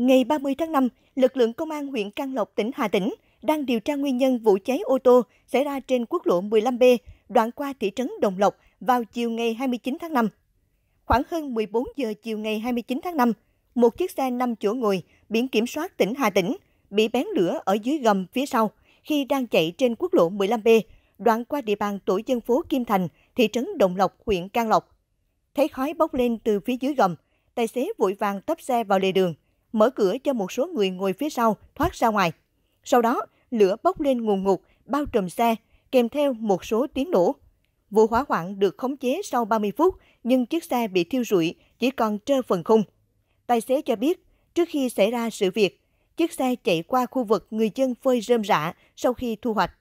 Ngày 30 tháng 5, lực lượng công an huyện Can Lộc, tỉnh Hà Tĩnh đang điều tra nguyên nhân vụ cháy ô tô xảy ra trên quốc lộ 15B, đoạn qua thị trấn Đồng Lộc vào chiều ngày 29 tháng 5. Khoảng hơn 14 giờ chiều ngày 29 tháng 5, một chiếc xe 5 chỗ ngồi biển kiểm soát tỉnh Hà Tĩnh bị bén lửa ở dưới gầm phía sau khi đang chạy trên quốc lộ 15B, đoạn qua địa bàn tổ dân phố Kim Thành, thị trấn Đồng Lộc, huyện Can Lộc. Thấy khói bốc lên từ phía dưới gầm, tài xế vội vàng tấp xe vào lề đường – mở cửa cho một số người ngồi phía sau thoát ra ngoài. Sau đó, lửa bốc lên ngùn ngục, bao trùm xe, kèm theo một số tiếng nổ. Vụ hỏa hoạn được khống chế sau 30 phút, nhưng chiếc xe bị thiêu rụi, chỉ còn trơ phần khung. Tài xế cho biết, trước khi xảy ra sự việc, chiếc xe chạy qua khu vực người dân phơi rơm rạ sau khi thu hoạch.